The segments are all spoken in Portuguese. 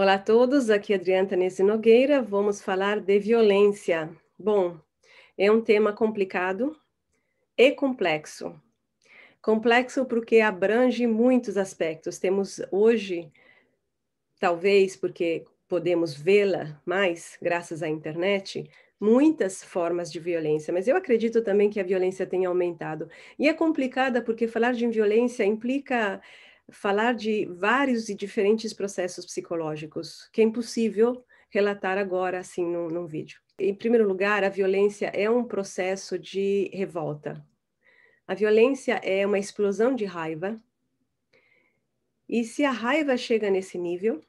Olá a todos, aqui é Adriana Nesse Nogueira. Vamos falar de violência. Bom, é um tema complicado e complexo. Complexo porque abrange muitos aspectos. Temos hoje, talvez porque podemos vê-la mais, graças à internet, muitas formas de violência, mas eu acredito também que a violência tenha aumentado. E é complicada porque falar de violência implica falar de vários e diferentes processos psicológicos, que é impossível relatar agora, assim, num, num vídeo. Em primeiro lugar, a violência é um processo de revolta. A violência é uma explosão de raiva. E se a raiva chega nesse nível,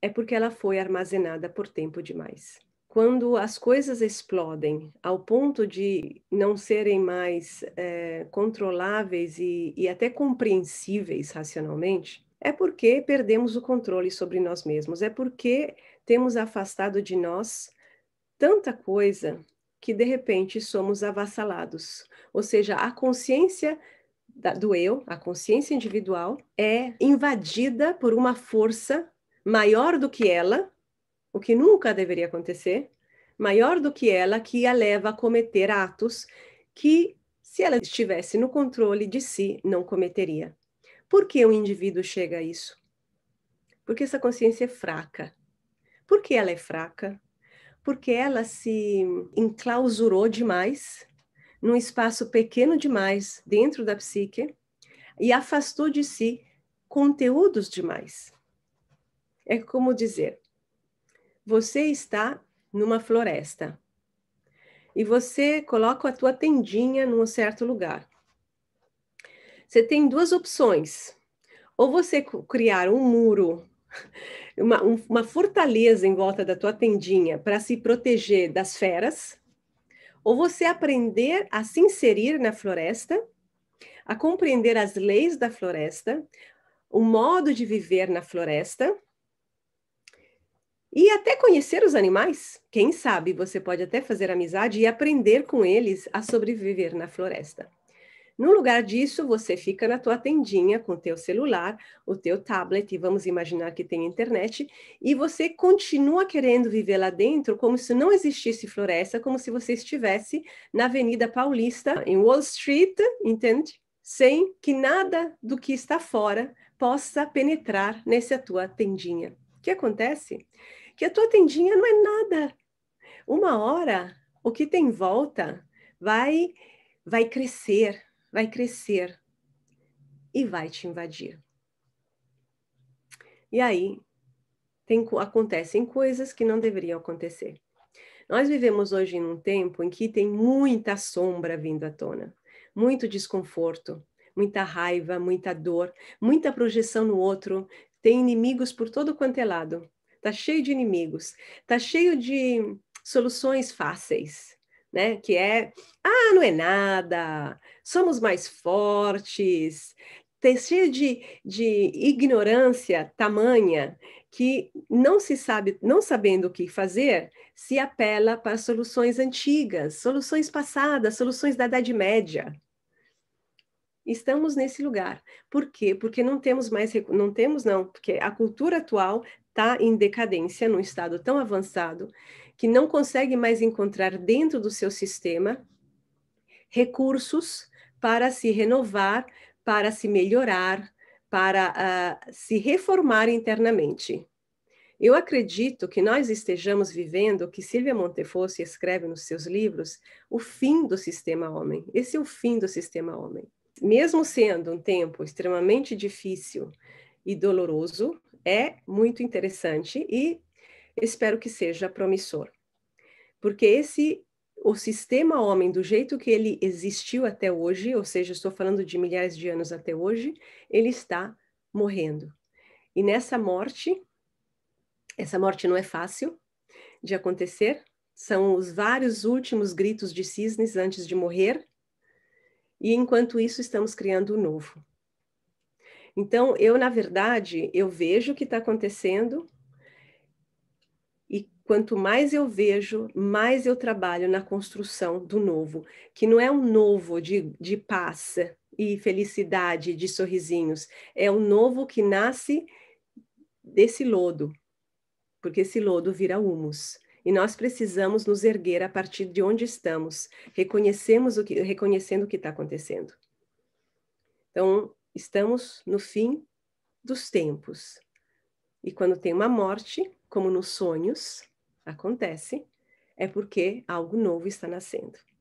é porque ela foi armazenada por tempo demais quando as coisas explodem ao ponto de não serem mais é, controláveis e, e até compreensíveis racionalmente, é porque perdemos o controle sobre nós mesmos, é porque temos afastado de nós tanta coisa que de repente somos avassalados. Ou seja, a consciência da, do eu, a consciência individual, é invadida por uma força maior do que ela o que nunca deveria acontecer, maior do que ela, que a leva a cometer atos que, se ela estivesse no controle de si, não cometeria. Por que um indivíduo chega a isso? Porque essa consciência é fraca. Por que ela é fraca? Porque ela se enclausurou demais num espaço pequeno demais dentro da psique e afastou de si conteúdos demais. É como dizer, você está numa floresta e você coloca a tua tendinha num certo lugar. Você tem duas opções. Ou você criar um muro, uma, um, uma fortaleza em volta da tua tendinha para se proteger das feras, ou você aprender a se inserir na floresta, a compreender as leis da floresta, o modo de viver na floresta, e até conhecer os animais. Quem sabe você pode até fazer amizade e aprender com eles a sobreviver na floresta. No lugar disso, você fica na tua tendinha com o teu celular, o teu tablet, e vamos imaginar que tem internet, e você continua querendo viver lá dentro como se não existisse floresta, como se você estivesse na Avenida Paulista, em Wall Street, entende? Sem que nada do que está fora possa penetrar nessa tua tendinha. O que acontece que a tua tendinha não é nada. Uma hora, o que tem em volta vai, vai crescer, vai crescer e vai te invadir. E aí, tem, acontecem coisas que não deveriam acontecer. Nós vivemos hoje em um tempo em que tem muita sombra vindo à tona, muito desconforto, muita raiva, muita dor, muita projeção no outro, tem inimigos por todo quanto é lado está cheio de inimigos, está cheio de soluções fáceis, né? Que é, ah, não é nada, somos mais fortes, tem tá cheio de, de ignorância tamanha que não se sabe, não sabendo o que fazer, se apela para soluções antigas, soluções passadas, soluções da Idade Média estamos nesse lugar. Por quê? Porque não temos mais, não temos não, porque a cultura atual está em decadência, num estado tão avançado, que não consegue mais encontrar dentro do seu sistema recursos para se renovar, para se melhorar, para uh, se reformar internamente. Eu acredito que nós estejamos vivendo o que Silvia Montefosse escreve nos seus livros, o fim do sistema homem. Esse é o fim do sistema homem mesmo sendo um tempo extremamente difícil e doloroso, é muito interessante e espero que seja promissor. Porque esse o sistema homem do jeito que ele existiu até hoje, ou seja, estou falando de milhares de anos até hoje, ele está morrendo. E nessa morte, essa morte não é fácil de acontecer, são os vários últimos gritos de cisnes antes de morrer, e enquanto isso estamos criando o novo. Então, eu, na verdade, eu vejo o que está acontecendo, e quanto mais eu vejo, mais eu trabalho na construção do novo, que não é um novo de, de paz e felicidade, de sorrisinhos, é um novo que nasce desse lodo, porque esse lodo vira humus e nós precisamos nos erguer a partir de onde estamos, reconhecemos o que, reconhecendo o que está acontecendo. Então, estamos no fim dos tempos. E quando tem uma morte, como nos sonhos, acontece, é porque algo novo está nascendo.